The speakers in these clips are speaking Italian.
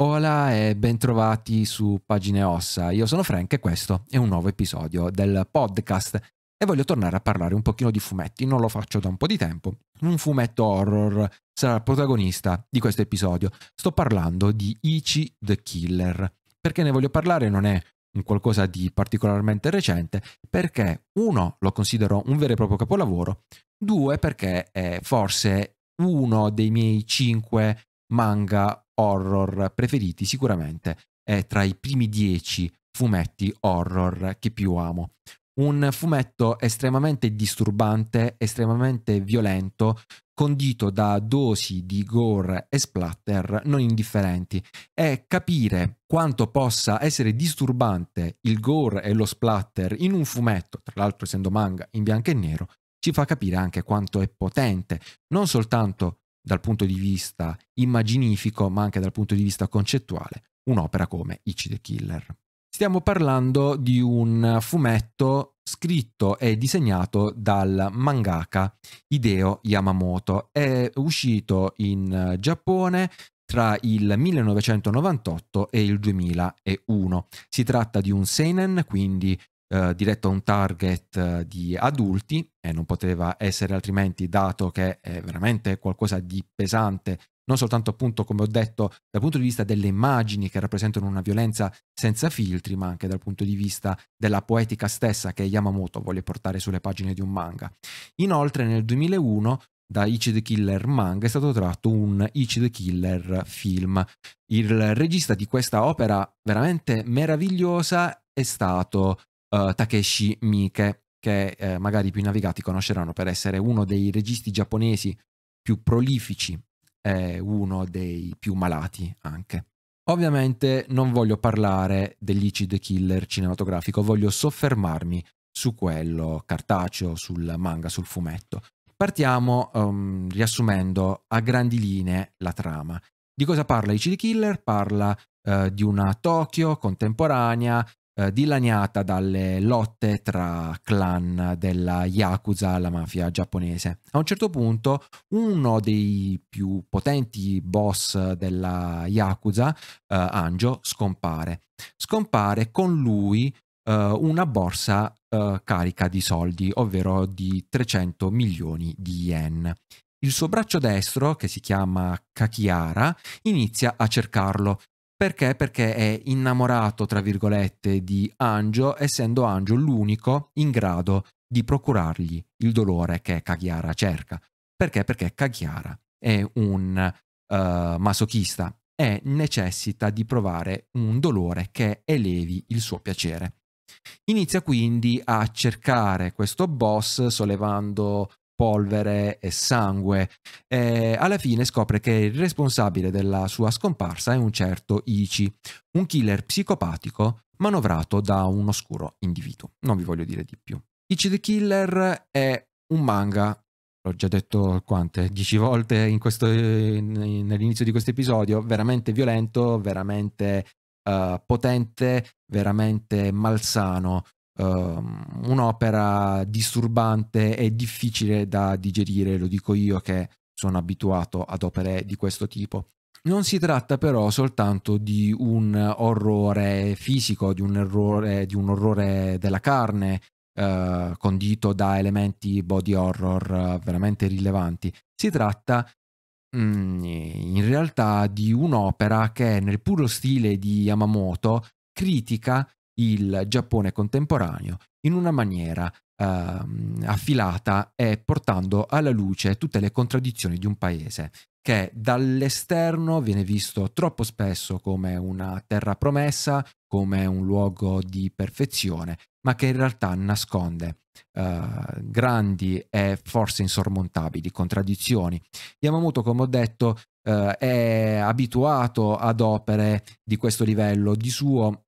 Hola e bentrovati su Pagine Ossa. Io sono Frank e questo è un nuovo episodio del podcast e voglio tornare a parlare un pochino di fumetti, non lo faccio da un po' di tempo. Un fumetto horror sarà il protagonista di questo episodio. Sto parlando di Ichi the Killer. Perché ne voglio parlare non è un qualcosa di particolarmente recente, perché uno lo considero un vero e proprio capolavoro, due perché è forse uno dei miei cinque manga horror preferiti sicuramente è tra i primi dieci fumetti horror che più amo. Un fumetto estremamente disturbante, estremamente violento, condito da dosi di gore e splatter non indifferenti e capire quanto possa essere disturbante il gore e lo splatter in un fumetto, tra l'altro essendo manga in bianco e nero, ci fa capire anche quanto è potente non soltanto dal punto di vista immaginifico, ma anche dal punto di vista concettuale, un'opera come Itch the Killer. Stiamo parlando di un fumetto scritto e disegnato dal mangaka Hideo Yamamoto. È uscito in eh, Giappone tra il 1998 e il 2001. Si tratta di un seinen, quindi eh, diretto a un target eh, di adulti e non poteva essere altrimenti dato che è veramente qualcosa di pesante, non soltanto appunto come ho detto dal punto di vista delle immagini che rappresentano una violenza senza filtri, ma anche dal punto di vista della poetica stessa che Yamamoto vuole portare sulle pagine di un manga. Inoltre nel 2001 da Ichi the Killer manga è stato tratto un Ichi the Killer film. Il regista di questa opera veramente meravigliosa è stato uh, Takeshi Miike, che eh, magari i più navigati conosceranno per essere uno dei registi giapponesi più prolifici e uno dei più malati anche. Ovviamente non voglio parlare dell'Ichi the Killer cinematografico, voglio soffermarmi su quello cartaceo, sul manga, sul fumetto. Partiamo um, riassumendo a grandi linee la trama. Di cosa parla Ichi the Killer? Parla uh, di una Tokyo contemporanea eh, dilaniata dalle lotte tra clan della Yakuza la mafia giapponese. A un certo punto uno dei più potenti boss della Yakuza, eh, Anjo, scompare. Scompare con lui eh, una borsa uh, carica di soldi, ovvero di 300 milioni di yen. Il suo braccio destro, che si chiama Kakiara, inizia a cercarlo perché? Perché è innamorato, tra virgolette, di Angio, essendo Angio l'unico in grado di procurargli il dolore che Cachiara cerca. Perché? Perché Cachiara è un uh, masochista e necessita di provare un dolore che elevi il suo piacere. Inizia quindi a cercare questo boss sollevando polvere e sangue. E alla fine scopre che il responsabile della sua scomparsa è un certo Ichi, un killer psicopatico manovrato da un oscuro individuo. Non vi voglio dire di più. Ichi the Killer è un manga l'ho già detto quante, dieci volte in questo, nell'inizio di questo episodio, veramente violento, veramente uh, potente, veramente malsano. Ehm, un'opera disturbante e difficile da digerire, lo dico io che sono abituato ad opere di questo tipo. Non si tratta però soltanto di un orrore fisico, di un, errore, di un orrore della carne, eh, condito da elementi body horror veramente rilevanti. Si tratta mh, mm, in realtà di un'opera che nel puro stile di Yamamoto critica il Giappone contemporaneo in una maniera ehm, affilata e portando alla luce tutte le contraddizioni di un paese che dall'esterno viene visto troppo spesso come una terra promessa, come un luogo di perfezione, ma che in realtà nasconde eh, grandi e forse insormontabili contraddizioni. Yamamoto, come ho detto, eh, è abituato ad opere di questo livello, di suo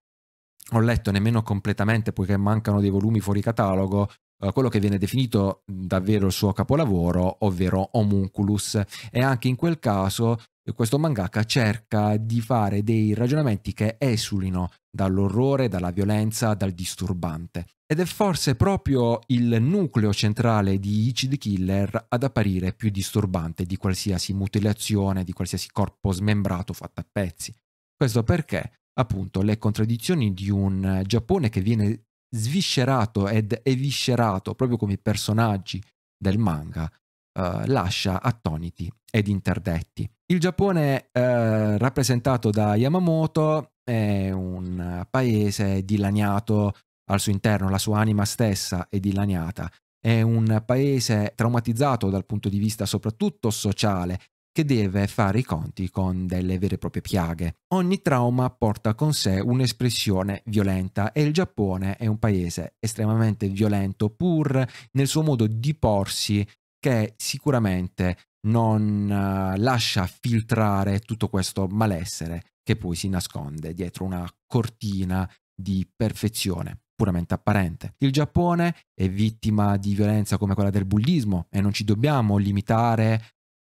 ho letto nemmeno completamente poiché mancano dei volumi fuori catalogo, eh, quello che viene definito davvero il suo capolavoro, ovvero Homunculus. E anche in quel caso questo mangaka cerca di fare dei ragionamenti che esulino dall'orrore, dalla violenza, dal disturbante. Ed è forse proprio il nucleo centrale di Ichi Killer ad apparire più disturbante di qualsiasi mutilazione, di qualsiasi corpo smembrato fatto a pezzi. Questo perché? appunto le contraddizioni di un eh, Giappone che viene sviscerato ed eviscerato proprio come i personaggi del manga eh, lascia attoniti ed interdetti. Il Giappone eh, rappresentato da Yamamoto è un paese dilaniato al suo interno, la sua anima stessa è dilaniata. È un paese traumatizzato dal punto di vista soprattutto sociale che deve fare i conti con delle vere e proprie piaghe. Ogni trauma porta con sé un'espressione violenta e il Giappone è un paese estremamente violento pur nel suo modo di porsi che sicuramente non eh, lascia filtrare tutto questo malessere che poi si nasconde dietro una cortina di perfezione puramente apparente. Il Giappone è vittima di violenza come quella del bullismo e non ci dobbiamo limitare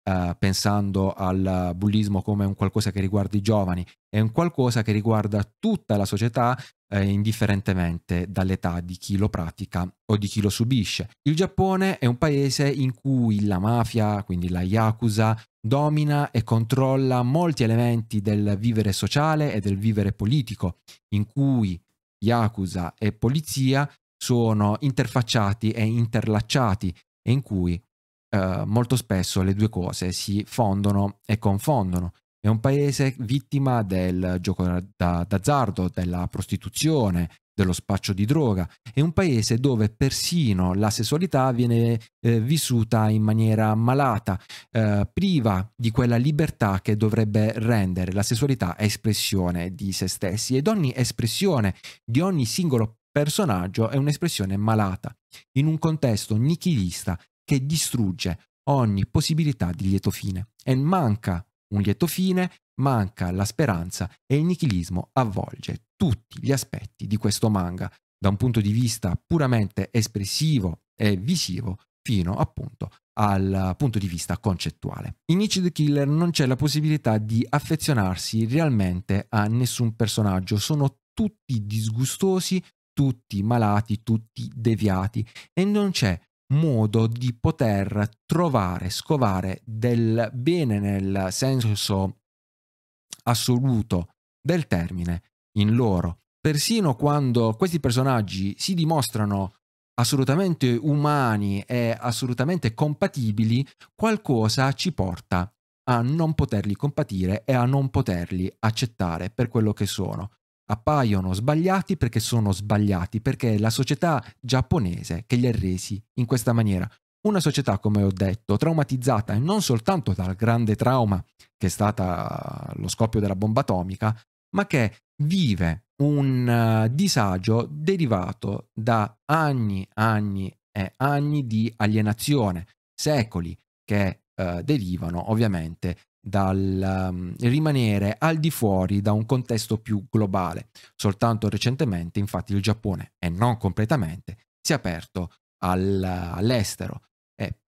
eh, pensando al bullismo come un qualcosa che riguarda i giovani, è un qualcosa che riguarda tutta la società eh, indifferentemente dall'età di chi lo pratica o di chi lo subisce. Il Giappone è un paese in cui la mafia, quindi la Yakuza, domina e controlla molti elementi del vivere sociale e del vivere politico, in cui Yakuza e polizia sono interfacciati e interlacciati e in cui eh, molto spesso le due cose si fondono e confondono. È un paese vittima del gioco d'azzardo, della prostituzione, dello spaccio di droga. È un paese dove persino la sessualità viene eh, vissuta in maniera malata, eh, priva di quella libertà che dovrebbe rendere la sessualità espressione di se stessi ed ogni espressione di ogni singolo personaggio è un'espressione malata. In un contesto nichilista che distrugge ogni possibilità di lieto fine. E manca un lieto fine, manca la speranza e il nichilismo avvolge tutti gli aspetti di questo manga, da un punto di vista puramente espressivo e visivo, fino appunto al punto di vista concettuale. In Nietzsche the Killer non c'è la possibilità di affezionarsi realmente a nessun personaggio, sono tutti disgustosi, tutti malati, tutti deviati e non c'è modo di poter trovare, scovare del bene nel senso assoluto del termine in loro, persino quando questi personaggi si dimostrano assolutamente umani e assolutamente compatibili, qualcosa ci porta a non poterli compatire e a non poterli accettare per quello che sono appaiono sbagliati perché sono sbagliati, perché è la società giapponese che li ha resi in questa maniera. Una società, come ho detto, traumatizzata e non soltanto dal grande trauma che è stata lo scoppio della bomba atomica, ma che vive un eh, disagio derivato da anni, anni e anni di alienazione, secoli che eh, derivano ovviamente dal um, rimanere al di fuori da un contesto più globale. Soltanto recentemente, infatti, il Giappone, e non completamente, si è aperto al, all'estero e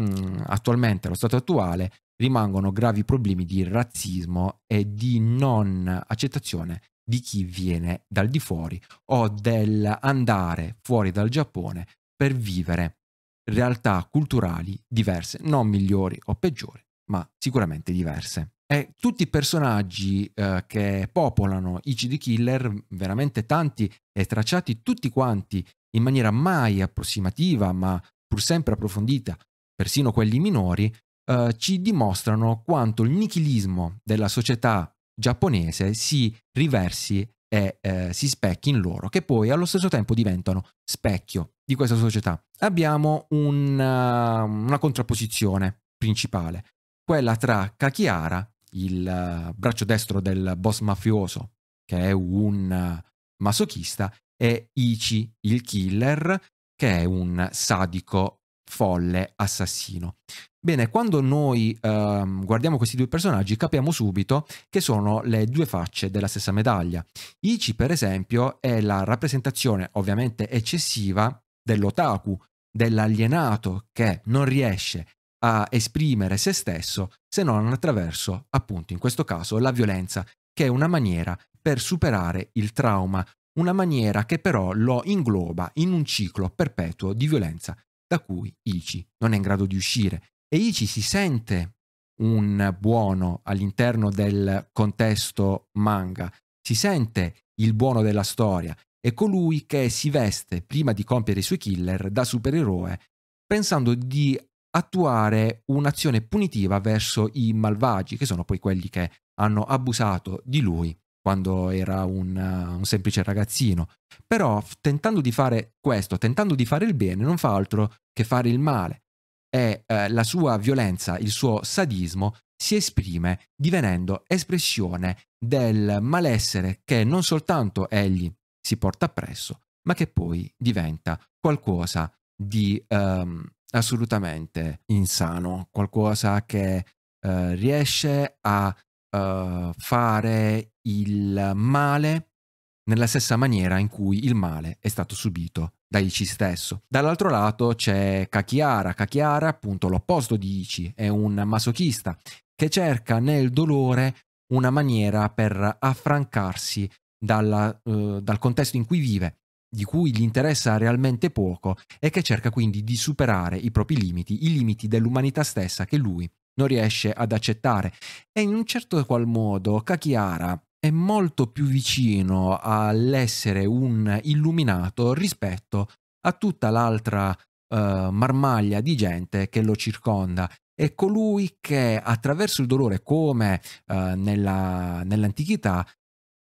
mm, attualmente, allo stato attuale, rimangono gravi problemi di razzismo e di non accettazione di chi viene dal di fuori o del andare fuori dal Giappone per vivere realtà culturali diverse, non migliori o peggiori, ma sicuramente diverse. E tutti i personaggi eh, che popolano Ichi the Killer, veramente tanti e tracciati tutti quanti in maniera mai approssimativa, ma pur sempre approfondita, persino quelli minori, eh, ci dimostrano quanto il nichilismo della società giapponese si riversi e eh, si specchi in loro, che poi allo stesso tempo diventano specchio di questa società. Abbiamo un, uh, una contrapposizione principale quella tra Kakiara, il eh, braccio destro del boss mafioso, che è un eh, masochista, e Ichi, il killer, che è un sadico folle assassino. Bene, quando noi ehm, guardiamo questi due personaggi capiamo subito che sono le due facce della stessa medaglia. Ichi, per esempio, è la rappresentazione ovviamente eccessiva dell'otaku, dell'alienato che non riesce a esprimere se stesso se non attraverso, appunto in questo caso, la violenza, che è una maniera per superare il trauma, una maniera che però lo ingloba in un ciclo perpetuo di violenza da cui Ichi non è in grado di uscire. E Ichi si sente un buono all'interno del contesto manga, si sente il buono della storia, è colui che si veste prima di compiere i suoi killer da supereroe, pensando di attuare un'azione punitiva verso i malvagi, che sono poi quelli che hanno abusato di lui quando era un, uh, un, semplice ragazzino. Però tentando di fare questo, tentando di fare il bene, non fa altro che fare il male. E uh, la sua violenza, il suo sadismo si esprime divenendo espressione del malessere che non soltanto egli si porta appresso, ma che poi diventa qualcosa di um, assolutamente insano, qualcosa che eh, riesce a eh, fare il male nella stessa maniera in cui il male è stato subito da Ichi stesso. Dall'altro lato c'è Kakiara, Kakiara appunto l'opposto di Ichi, è un masochista che cerca nel dolore una maniera per affrancarsi dalla, eh, dal contesto in cui vive di cui gli interessa realmente poco e che cerca quindi di superare i propri limiti, i limiti dell'umanità stessa che lui non riesce ad accettare. E in un certo qual modo Kakiara è molto più vicino all'essere un illuminato rispetto a tutta l'altra uh, marmaglia di gente che lo circonda. È colui che attraverso il dolore, come uh, nella, nell'antichità,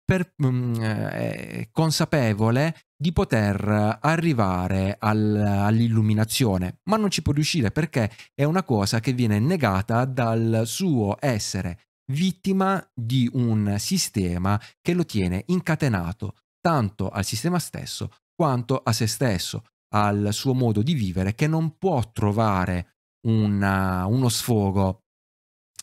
per, mh, mm, eh, consapevole di poter arrivare al, all'illuminazione, ma non ci può riuscire perché è una cosa che viene negata dal suo essere vittima di un sistema che lo tiene incatenato tanto al sistema stesso quanto a se stesso, al suo modo di vivere che non può trovare una, uno sfogo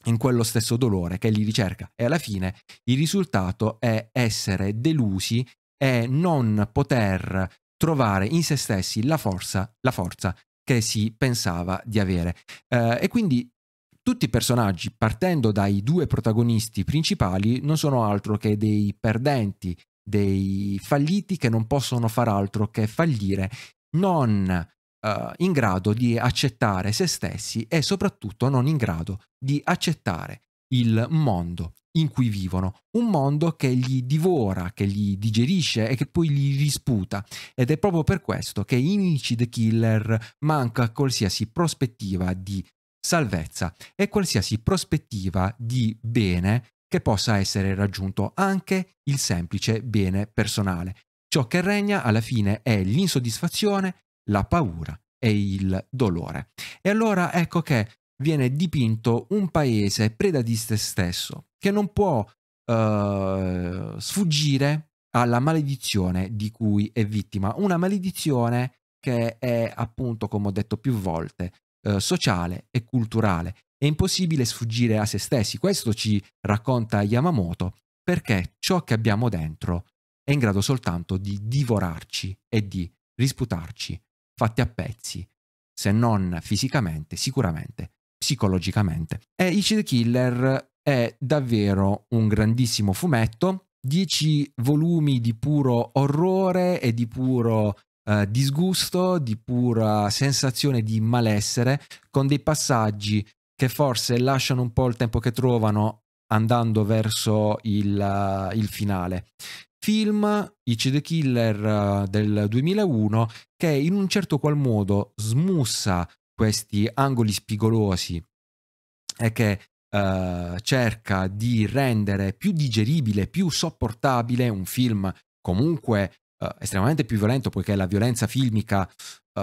in quello stesso dolore che li ricerca e alla fine il risultato è essere delusi e non poter trovare in se stessi la forza, la forza che si pensava di avere. Eh, e quindi tutti i personaggi, partendo dai due protagonisti principali, non sono altro che dei perdenti, dei falliti che non possono far altro che fallire, non uh, in grado di accettare se stessi e soprattutto non in grado di accettare il mondo in cui vivono, un mondo che li divora, che li digerisce e che poi li risputa ed è proprio per questo che in Ichi the Killer manca qualsiasi prospettiva di salvezza e qualsiasi prospettiva di bene che possa essere raggiunto anche il semplice bene personale. Ciò che regna alla fine è l'insoddisfazione, la paura e il dolore. E allora ecco che viene dipinto un paese preda di se stesso, che non può eh, sfuggire alla maledizione di cui è vittima, una maledizione che è appunto, come ho detto più volte, eh, sociale e culturale. È impossibile sfuggire a se stessi, questo ci racconta Yamamoto, perché ciò che abbiamo dentro è in grado soltanto di divorarci e di risputarci fatti a pezzi, se non fisicamente, sicuramente psicologicamente. E Ichi the Killer è davvero un grandissimo fumetto, 10 volumi di puro orrore e di puro eh, disgusto, di pura sensazione di malessere, con dei passaggi che forse lasciano un po' il tempo che trovano andando verso il, uh, il finale film Ichi Killer eh, del 2001 che in un certo qual modo smussa questi angoli spigolosi e che eh, cerca di rendere più digeribile, più sopportabile un film comunque uh, estremamente più violento poiché la violenza filmica uh,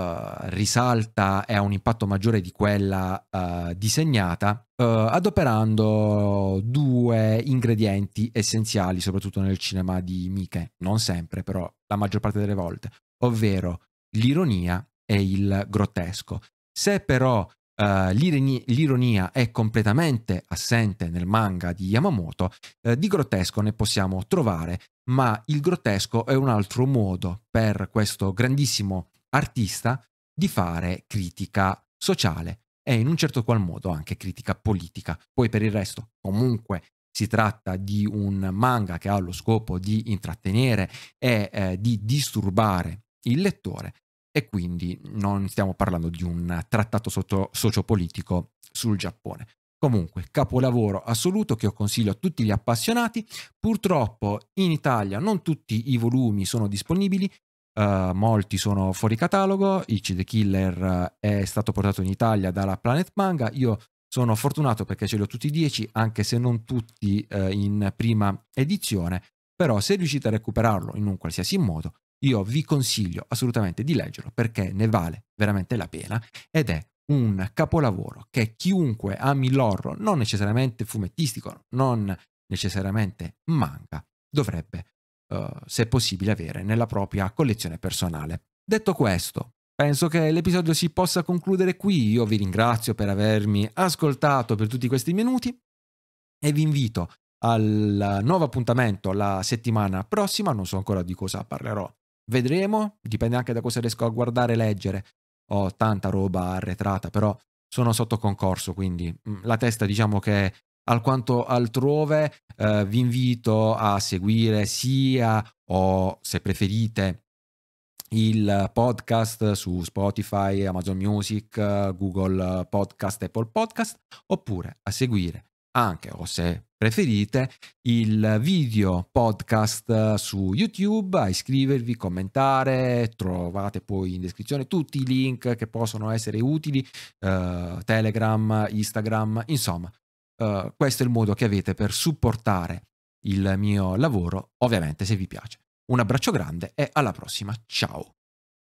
risalta e ha un impatto maggiore di quella uh, disegnata, adoperando due ingredienti essenziali soprattutto nel cinema di Miche, non sempre però la maggior parte delle volte, ovvero l'ironia e il grottesco. Se però Uh, l'ironia è completamente assente nel manga di Yamamoto, uh, di grottesco ne possiamo trovare, ma il grottesco è un altro modo per questo grandissimo artista di fare critica sociale e in un certo qual modo anche critica politica. Poi per il resto, comunque si tratta di un manga che ha lo scopo di intrattenere e eh, di disturbare il lettore, e quindi non stiamo parlando di un trattato sociopolitico sul Giappone. Comunque, capolavoro assoluto che io consiglio a tutti gli appassionati. Purtroppo in Italia non tutti i volumi sono disponibili, Uh, molti sono fuori catalogo. Ichi the Killer eh, è stato portato in Italia dalla Planet Manga. Io sono fortunato perché ce li ho tutti i 10, anche se non tutti uh, in prima edizione. Però se riuscite a recuperarlo in un qualsiasi modo, io vi consiglio assolutamente di leggerlo perché ne vale veramente la pena ed è un capolavoro che chiunque ami l'horror, non necessariamente fumettistico, non necessariamente manga, dovrebbe, uh, se possibile, avere nella propria collezione personale. Detto questo, penso che l'episodio si possa concludere qui. Io vi ringrazio per avermi ascoltato per tutti questi minuti e vi invito al nuovo appuntamento la settimana prossima. Non so ancora di cosa parlerò Vedremo, dipende anche da cosa riesco a guardare e leggere. Ho tanta roba arretrata, però sono sotto concorso, quindi mm, la testa diciamo che è alquanto altrove. Eh, vi invito a seguire sia o se preferite il podcast su Spotify, Amazon Music, Google Podcast, Apple Podcast, oppure a seguire anche o se preferite il video podcast eh, su YouTube, a iscrivervi, commentare, trovate poi in descrizione tutti i link che possono essere utili, eh, Telegram, Instagram, insomma, eh, questo è il modo che avete per supportare il mio lavoro, ovviamente se vi piace. Un abbraccio grande e alla prossima, ciao!